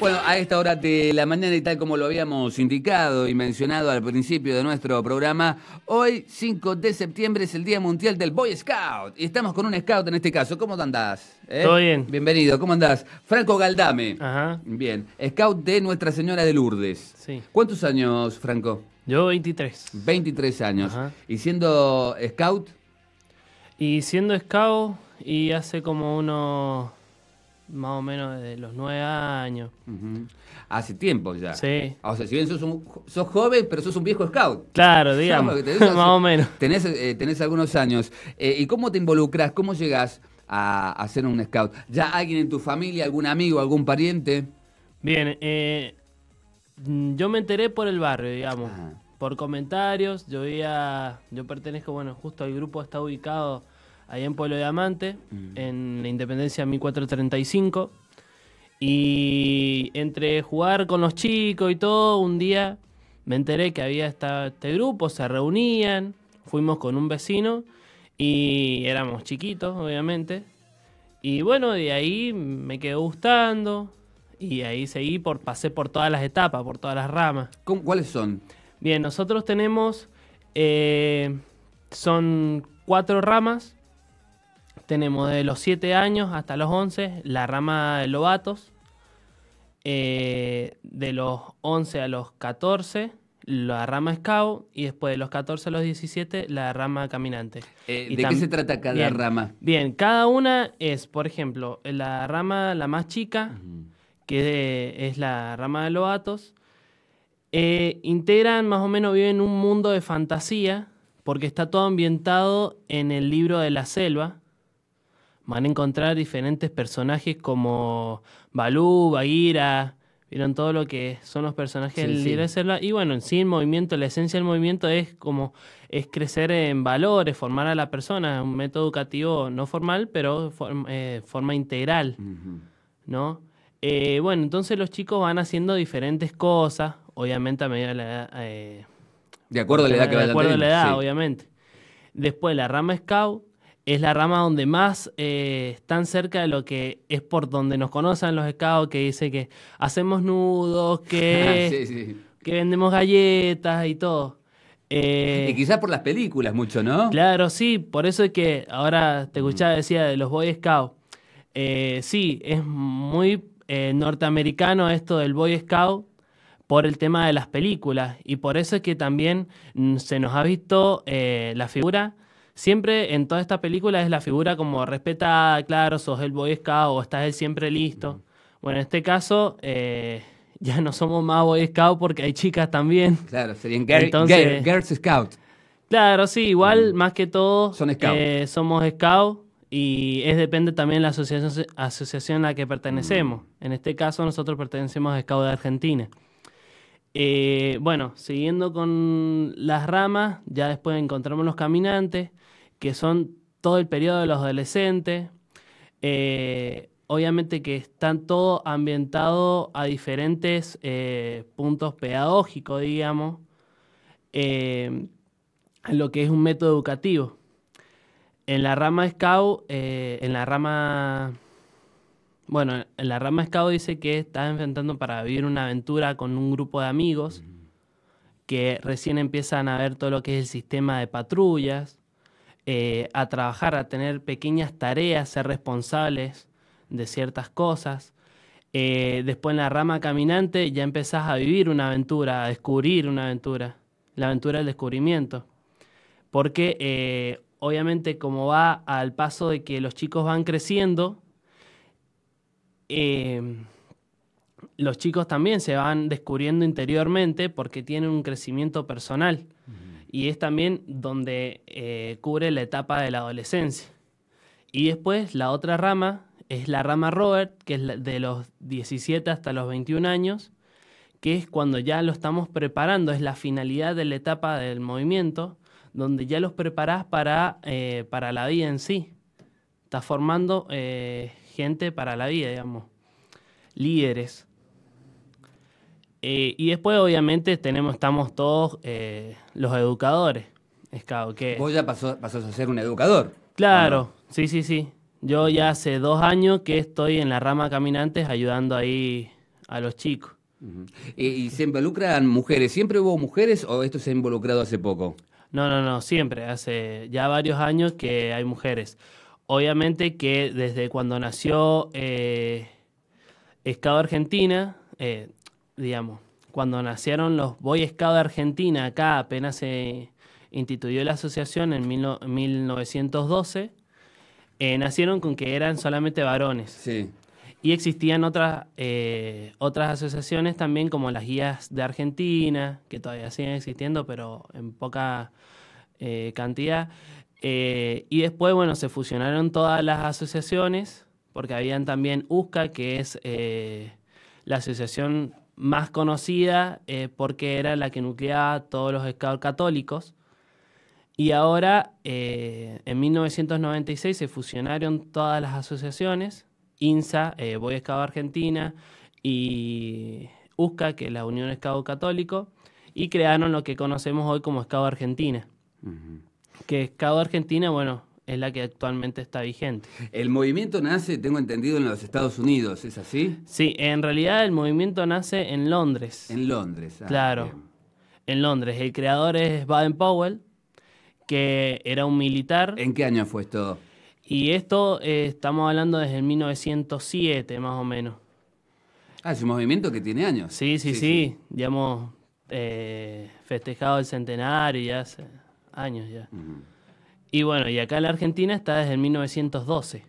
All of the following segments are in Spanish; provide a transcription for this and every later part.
Bueno, a esta hora de la mañana y tal como lo habíamos indicado y mencionado al principio de nuestro programa, hoy 5 de septiembre es el Día Mundial del Boy Scout y estamos con un scout en este caso. ¿Cómo andás? ¿Eh? Todo bien. Bienvenido, ¿cómo andás? Franco Galdame. Ajá. Bien, scout de Nuestra Señora de Lourdes. Sí. ¿Cuántos años, Franco? Yo 23. 23 años. ¿Y siendo scout? Y siendo scout y hace como unos más o menos desde los nueve años. Hace tiempo ya. Sí. O sea, si bien sos, sos joven, pero sos un viejo scout. Claro, digamos. más o menos. Tenés, eh, tenés algunos años. Eh, ¿Y cómo te involucras? ¿Cómo llegás a, ser un scout? ¿Ya alguien en tu familia, algún amigo, algún pariente? Bien, eh, mm, yo me enteré por el barrio, digamos. Por comentarios, yo iba yo pertenezco, bueno, justo al grupo está ubicado ahí en Pueblo de Amante, mm. en la Independencia 1435. Y entre jugar con los chicos y todo, un día me enteré que había este grupo, se reunían, fuimos con un vecino y éramos chiquitos, obviamente. Y bueno, de ahí me quedé gustando y ahí seguí, por, pasé por todas las etapas, por todas las ramas. ¿Cuáles son? Bien, nosotros tenemos, eh, son cuatro ramas tenemos de los 7 años hasta los 11 la rama de lobatos. Eh, de los 11 a los 14 la rama scout y después de los 14 a los 17 la rama caminante. Eh, ¿De qué se trata cada rama? Bien, cada una es, por ejemplo, la rama la más chica, que es la rama de lobatos, eh, integran más o menos, viven un mundo de fantasía, porque está todo ambientado en el libro de la selva, van a encontrar diferentes personajes como Balú, Bagira, vieron todo lo que son los personajes del líder de Y bueno, en sí el movimiento, la esencia del movimiento es como es crecer en valores, formar a la persona, un método educativo no formal, pero eh, forma integral, ¿no? Eh, bueno, entonces los chicos van haciendo diferentes cosas, obviamente a medida de la edad. Eh, de acuerdo a la edad que De acuerdo a la edad, obviamente. Después la rama Scout es la rama donde más eh, están cerca de lo que es por donde nos conocen los scouts, que dice que hacemos nudos, que, ah, que vendemos galletas y todo. Eh, y quizás por las películas mucho, ¿no? Claro, sí, por eso es que ahora te mm. escuchaba, decía de los Boy Scouts. Eh, sí, es muy norteamericano esto del Boy Scout, por el tema de las películas y por eso es que también mm, se nos ha visto la figura siempre en toda esta película es la figura como respetada, claro, sos el boy scout o estás el siempre listo. Bueno, en este caso eh, ya no somos más boy scout porque hay chicas también. Claro, serían girls scout. Claro, sí, igual mm. más que todo eh, somos scout y es depende también de la asociación, a la que pertenecemos. Mm. En este caso nosotros pertenecemos a Scout de Argentina. Eh, bueno, siguiendo con las ramas, ya después encontramos los caminantes que son todo el periodo de los adolescentes. Eh, obviamente que están todo ambientado a diferentes eh, puntos pedagógicos, digamos, eh, lo que es un método educativo. En la rama SCAO, en la rama bueno, en la rama Scout dice que está enfrentando para vivir una aventura con un grupo de amigos que recién empiezan a ver todo lo que es el sistema de patrullas, eh, a trabajar, a tener pequeñas tareas, ser responsables de ciertas cosas. Eh, después en la rama caminante ya empezás a vivir una aventura, a descubrir una aventura, la aventura del descubrimiento. Porque eh, obviamente como va al paso de que los chicos van creciendo, em, los chicos también se van descubriendo interiormente porque tienen un crecimiento personal. Mm y es también donde eh, cubre la etapa de la adolescencia. Y después la otra rama es la rama Robert, que es de los 17 hasta los 21 años, que es cuando ya lo estamos preparando, es la finalidad de la etapa del movimiento, donde ya los preparas eh, para, la vida en sí. Estás formando eh, gente para la vida, digamos, líderes. Eh, y después, obviamente, tenemos, estamos todos eh, los educadores. que... Vos ya pasó, pasás a ser un educador. Claro, sí, sí, sí. Yo ya hace dos años que estoy en la rama caminantes ayudando ahí a los chicos. ¿Y, se involucran mujeres? ¿Siempre hubo mujeres o esto se ha involucrado hace poco? No, no, no, siempre. Hace ya varios años que hay mujeres. Obviamente que desde cuando nació eh, Escado Argentina, eh, digamos. Cuando nacieron los Boy Scouts de Argentina, acá apenas se instituyó la asociación en 1912, eh, nacieron con que eran solamente varones. Y existían otras, eh, otras asociaciones también, como las guías de Argentina, que todavía siguen existiendo, pero en poca eh, cantidad. y después, bueno, se fusionaron todas las asociaciones, porque habían también USCA, que es la asociación más conocida eh, porque era la que nucleaba todos los scouts católicos. Y ahora, eh, en 1996, se fusionaron todas las asociaciones, INSA, eh, Boy Argentina y USCA, que es la Unión Scout Católico, y crearon lo que conocemos hoy como Scout Argentina. Que Argentina, bueno, es la que actualmente está vigente. El movimiento nace, tengo entendido, en los Estados Unidos, ¿es así? Sí, en realidad el movimiento nace en Londres. En Londres, ah, claro. En Londres. El creador es Baden Powell, que era un militar. ¿En qué año fue esto? Y esto eh, estamos hablando desde el 1907, más o menos. Ah, es un movimiento que tiene años. Sí, sí, sí. Ya hemos eh, festejado el centenario ya hace años ya. Y bueno, y acá en la Argentina está desde 1912.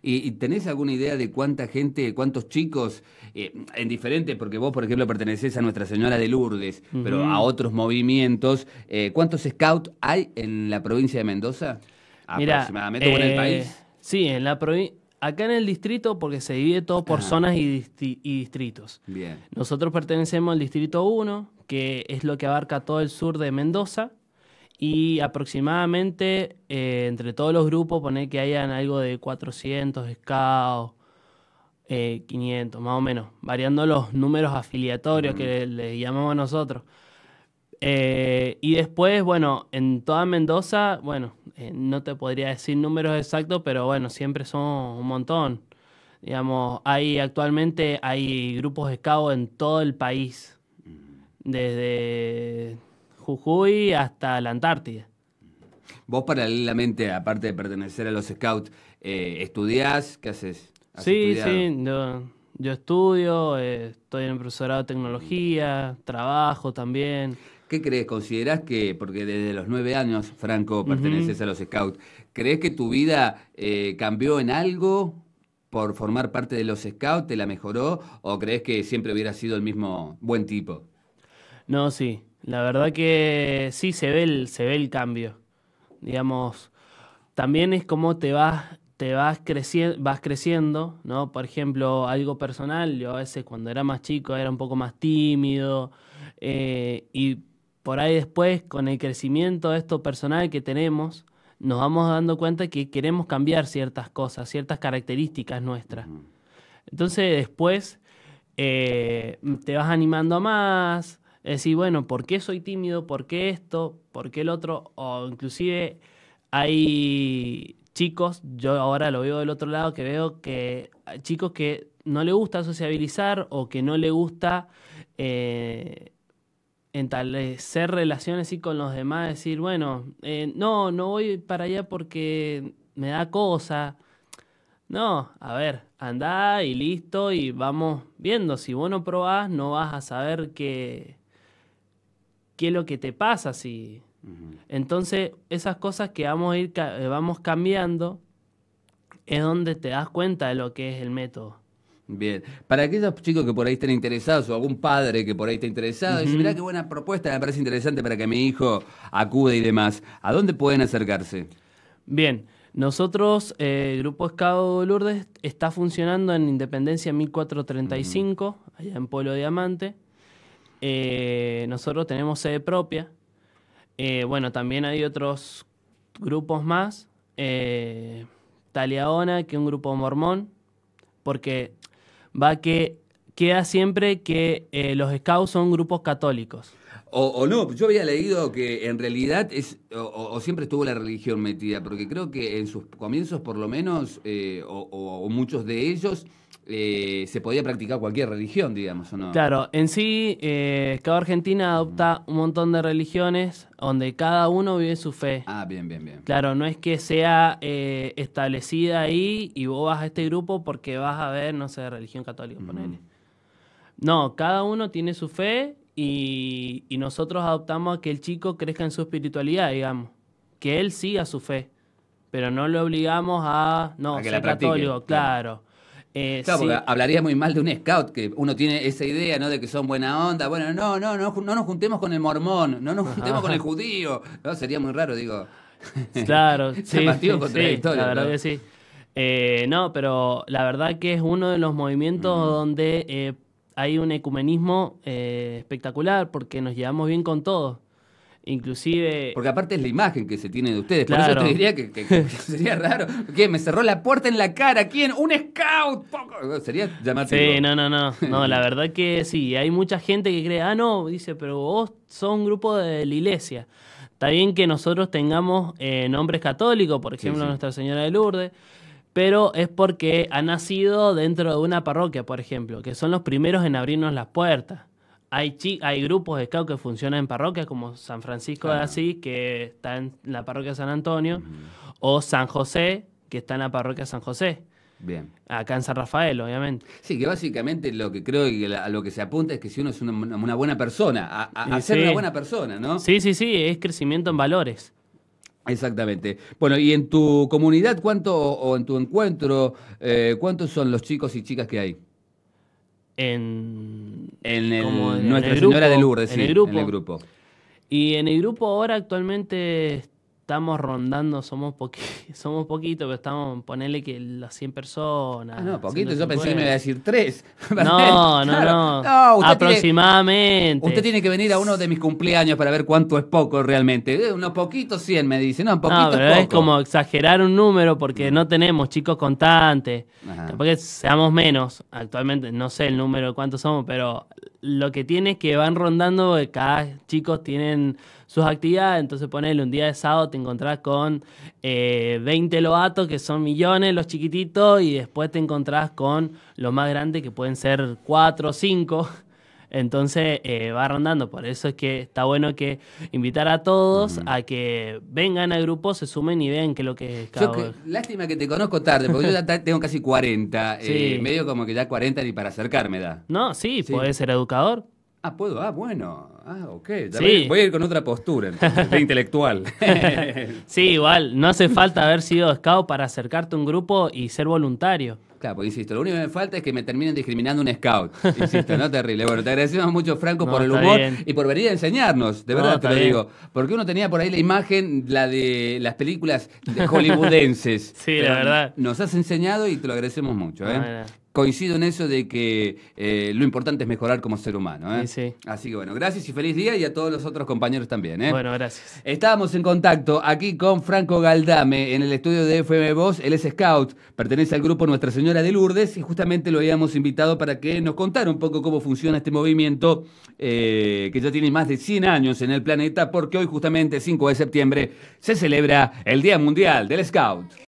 ¿Y, tenés alguna idea de cuánta gente, cuántos chicos, eh, en diferentes, porque vos, por ejemplo, pertenecés a Nuestra Señora de Lourdes, pero a otros movimientos, eh, ¿cuántos scouts hay en la provincia de Mendoza? Aproximadamente, el eh, país. Sí, en la Acá en el distrito, porque se divide todo por ah. zonas y, y, distritos. Bien. Nosotros pertenecemos al distrito 1, que es lo que abarca todo el sur de Mendoza y aproximadamente eh, entre todos los grupos poner que hayan algo de 400 scouts, 500 eh, más o menos, variando los números afiliatorios que le, llamamos llamamos nosotros. Eh, y después, bueno, en toda Mendoza, bueno, no te podría decir números exactos, pero bueno, siempre son un montón. Digamos, hay actualmente hay grupos scouts en todo el país. Desde Jujuy hasta la Antártida. Vos paralelamente, aparte de pertenecer a los Scouts, estudias, eh, ¿estudiás? ¿Qué haces? Sí, sí, yo, estudio, eh, estoy en el profesorado de tecnología, trabajo también. ¿Qué crees? ¿Considerás que, porque desde los nueve años, Franco, perteneces a los Scouts, ¿crees que tu vida eh, cambió en algo por formar parte de los Scouts? ¿Te la mejoró? ¿O crees que siempre hubiera sido el mismo buen tipo? No, sí. La verdad que sí se ve el, se ve el cambio. Digamos, también es como te vas, te vas, creciendo, vas creciendo, ¿no? Por ejemplo, algo personal, yo a veces cuando era más chico era un poco más tímido eh, y por ahí después con el crecimiento de esto personal que tenemos, nos vamos dando cuenta que queremos cambiar ciertas cosas, ciertas características nuestras. Entonces después eh, te vas animando a más, es decir, bueno, ¿por qué soy tímido? ¿Por qué esto? ¿Por qué el otro? O inclusive hay chicos, yo ahora lo veo del otro lado, que veo que hay chicos que no le gusta sociabilizar o que no le gusta eh, entalecer relaciones así con los demás, decir, bueno, eh, no, no voy para allá porque me da cosa. No, a ver, andá y listo y vamos viendo. Si vos no probás, no vas a saber que, qué es lo que te pasa si... Entonces, esas cosas que vamos ir eh, vamos cambiando es donde te das cuenta de lo que es el método. Bien, para aquellos chicos que por ahí estén interesados o algún padre que por ahí esté interesado, y dice, mirá qué buena propuesta, me parece interesante para que mi hijo acude y demás, ¿a dónde pueden acercarse? Bien, nosotros, el eh, Grupo Escado Lourdes está funcionando en Independencia 1435, allá en Pueblo Diamante. Eh, nosotros tenemos sede propia. Eh, bueno, también hay otros grupos más. Eh, Taliaona, que es un grupo mormón, porque va que queda siempre que los scouts son grupos católicos. O, no, yo había leído que en realidad es, o, siempre estuvo la religión metida, porque creo que en sus comienzos por lo menos, o, muchos de ellos, eh, se podía practicar cualquier religión, digamos, ¿o no? Claro, en sí, eh, cada Argentina adopta un montón de religiones donde cada uno vive su fe. Ah, bien, bien, bien. Claro, no es que sea eh, establecida ahí y vos vas a este grupo porque vas a ver, no sé, religión católica, No, cada uno tiene su fe y, nosotros adoptamos a que el chico crezca en su espiritualidad, digamos. Que él siga su fe. Pero no lo obligamos a, no, ser católico, claro eh, claro, porque hablaría muy mal de un scout, que uno tiene esa idea, ¿no? De que son buena onda. Bueno, no, no, no, no nos juntemos con el mormón, no nos juntemos con el judío. No, sería muy raro, digo. Claro, sí, sí, la ¿no? sí. Eh, no, pero la verdad que es uno de los movimientos donde eh, hay un ecumenismo espectacular porque nos llevamos bien con todos. Inclusive... Porque aparte es la imagen que se tiene de ustedes. Claro. Por eso te diría que, sería raro. ¿Qué? Me cerró la puerta en la cara. ¿Quién? Un scout. Sería llamativo. Sí, no, no, no. No, la verdad que sí. Hay mucha gente que cree, ah, no, dice, pero vos sos un grupo de la iglesia. Está bien que nosotros tengamos eh, nombres católicos, por ejemplo, Nuestra Señora de Lourdes pero es porque ha nacido dentro de una parroquia, por ejemplo, que son los primeros en abrirnos las puertas hay, hay grupos de scout que funcionan en parroquias como San Francisco de Asís, que está en la parroquia San Antonio, o San José, que está en la parroquia San José. Bien. Acá en San Rafael, obviamente. Sí, que básicamente lo que creo que a lo que se apunta es que si uno es una, buena persona, a, ser una buena persona, ¿no? Sí, sí, sí, es crecimiento en valores. Exactamente. Bueno, y en tu comunidad, ¿cuánto, o en tu encuentro, eh, cuántos son los chicos y chicas que hay? en, en, el, Nuestra Señora grupo, de Lourdes, grupo. en el grupo. Y en el grupo ahora actualmente estamos rondando, somos, poquitos, somos poquito, pero estamos, ponele que las 100 personas. Ah, no, poquito, yo pensé que me iba a decir tres. No, no, no, Aproximadamente. usted tiene que venir a uno de mis cumpleaños para ver cuánto es poco realmente. Eh, unos poquitos 100 me dice, no, poquito pero es, como exagerar un número porque mm. no tenemos chicos constantes. Porque seamos menos, actualmente no sé el número de cuántos somos, pero lo que tiene es que van rondando, eh, cada chicos tienen sus actividades. Entonces, ponele un día de sábado, te encontrás con eh, 20 lobatos, que son millones, los chiquititos, y después te encontrás con los más grandes, que pueden ser 4 o 5. Entonces eh, va rondando, por eso es que está bueno que invitar a todos a que vengan al grupo, se sumen y vean qué es lo que es cada Lástima que te conozco tarde, porque yo ya tengo casi 40, eh, medio como que ya 40 ni para acercarme da. No, sí, sí. puedes ser educador, puedo. Ah, bueno. Ah, ok. voy a ir con otra postura, intelectual. sí, igual. No hace falta haber sido scout para acercarte a un grupo y ser voluntario. Claro, pues insisto, lo único que me falta es que me terminen discriminando un scout. Insisto, no terrible. Bueno, te agradecemos mucho, Franco, por el humor y por venir a enseñarnos, de verdad te lo digo. Porque uno tenía por ahí la imagen, la de las películas hollywoodenses. sí, la verdad. Nos has enseñado y te lo agradecemos mucho. ¿eh? coincido en eso de que eh, lo importante es mejorar como ser humano. ¿eh? Así que bueno, gracias y feliz día y a todos los otros compañeros también. ¿eh? Bueno, gracias. Estábamos en contacto aquí con Franco Galdame en el estudio de FM Voz. Él es scout, pertenece al grupo Nuestra Señora de Lourdes y justamente lo habíamos invitado para que nos contara un poco cómo funciona este movimiento que ya tiene más de 100 años en el planeta porque hoy justamente 5 de septiembre se celebra el Día Mundial del Scout.